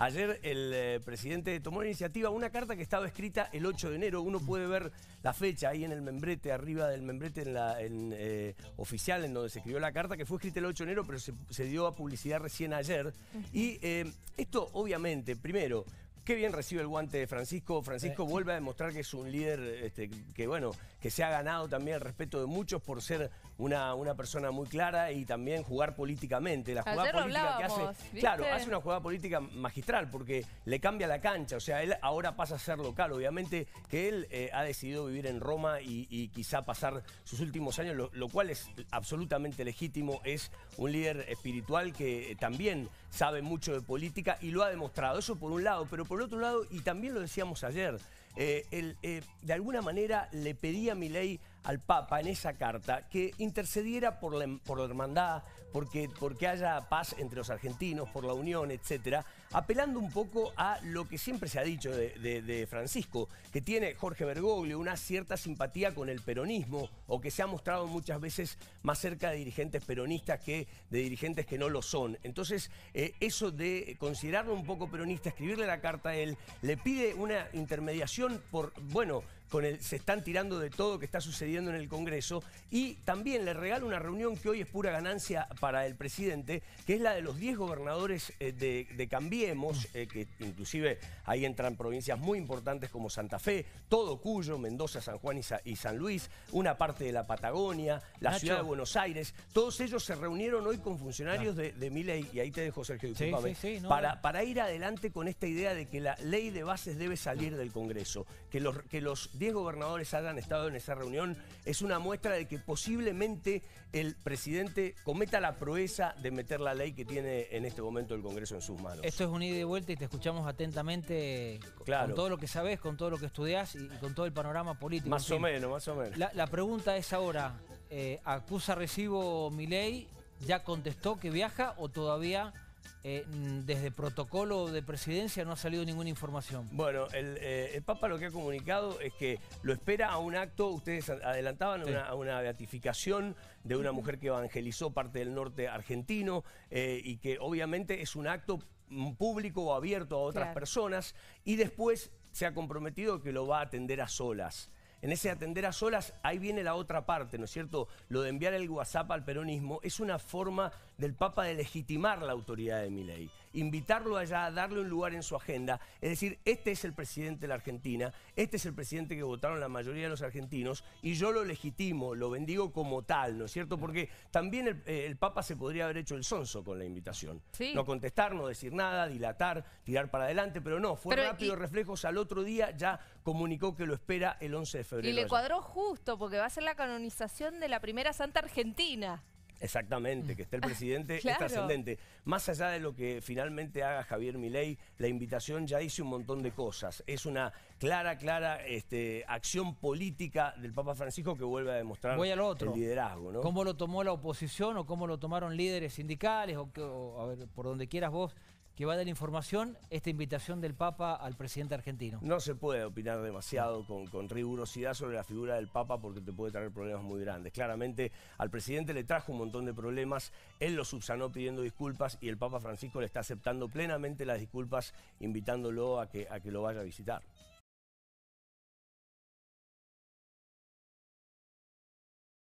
Ayer el eh, presidente tomó la iniciativa, una carta que estaba escrita el 8 de enero, uno puede ver la fecha ahí en el membrete, arriba del membrete en la, eh, oficial en donde se escribió la carta, que fue escrita el 8 de enero, pero se, dio a publicidad recién ayer. Y eh, esto obviamente, primero, Qué bien recibe el guante de Francisco. Francisco vuelve a demostrar que es un líder este, que, bueno, que se ha ganado también el respeto de muchos por ser una, una persona muy clara y también jugar políticamente. La jugada política que hace. Claro, hace una jugada política magistral porque le cambia la cancha. O sea, él ahora pasa a ser local. Obviamente que él eh, ha decidido vivir en Roma y, quizá pasar sus últimos años, lo, lo, cual es absolutamente legítimo. Es un líder espiritual que también sabe mucho de política y lo ha demostrado. Eso por un lado, pero por por otro lado, y también lo decíamos ayer, eh, eh, de alguna manera le pedía a ley al Papa en esa carta que intercediera por la, em, por la hermandad, porque, porque haya paz entre los argentinos, por la unión, etcétera... Apelando un poco a lo que siempre se ha dicho de, Francisco, que tiene Jorge Bergoglio una cierta simpatía con el peronismo o que se ha mostrado muchas veces más cerca de dirigentes peronistas que de dirigentes que no lo son. Entonces, eh, eso de considerarlo un poco peronista, escribirle la carta a él, le pide una intermediación por, bueno, se están tirando de todo que está sucediendo en el Congreso y también le regalo una reunión que hoy es pura ganancia para el presidente, que es la de los 10 gobernadores eh, de, Cambiemos, eh, que inclusive ahí entran provincias muy importantes como Santa Fe, todo Cuyo, Mendoza, San Juan y, San Luis, una parte de la Patagonia, la ciudad de Buenos Aires. Todos ellos se reunieron hoy con funcionarios de, mi ley y ahí te dejo Sergio, discúlpame, para, para ir adelante con esta idea de que la ley de bases debe salir del Congreso, que los, que los 10 gobernadores hayan estado en esa reunión es una muestra de que posiblemente el presidente cometa la proeza de meter la ley que tiene en este momento el Congreso en sus manos. Esto es un ida y vuelta y te escuchamos atentamente con todo lo que sabes, con todo lo que estudias y, con todo el panorama político. Más o menos, más o menos. La, pregunta es ahora, eh, ¿acusa recibo mi ley, ¿Ya contestó que viaja o todavía eh, desde protocolo de presidencia no ha salido ninguna información. Bueno, eh, el, Papa lo que ha comunicado es que lo espera a un acto, ustedes adelantaban, a una beatificación de una mujer que evangelizó parte del norte argentino eh, y que obviamente es un acto mm, público o abierto a otras personas y después se ha comprometido que lo va a atender a solas. En ese atender a solas, ahí viene la otra parte, ¿no es cierto? Lo de enviar el WhatsApp al peronismo es una forma del Papa de legitimar la autoridad de Milei, invitarlo allá, darle un lugar en su agenda. Es decir, este es el presidente de la Argentina, este es el presidente que votaron la mayoría de los argentinos y yo lo legitimo, lo bendigo como tal, ¿no es cierto? Porque también el, eh, Papa se podría haber hecho el sonso con la invitación. No contestar, no decir nada, dilatar, tirar para adelante, pero no, fue rápido, reflejos. Al otro día ya comunicó que lo espera el 11 de y le cuadró justo, porque va a ser la canonización de la primera santa argentina. Exactamente, que esté el presidente trascendente. Más allá de lo que finalmente haga Javier Milei, la invitación ya dice un montón de cosas. Es una clara, clara este, acción política del Papa Francisco que vuelve a demostrar el liderazgo. ¿no? ¿Cómo lo tomó la oposición o cómo lo tomaron líderes sindicales o, a ver, por donde quieras vos? que va a dar información esta invitación del Papa al presidente argentino. No se puede opinar demasiado con, rigurosidad sobre la figura del Papa porque te puede traer problemas muy grandes. Claramente al presidente le trajo un montón de problemas, él lo subsanó pidiendo disculpas y el Papa Francisco le está aceptando plenamente las disculpas invitándolo a que, a que lo vaya a visitar.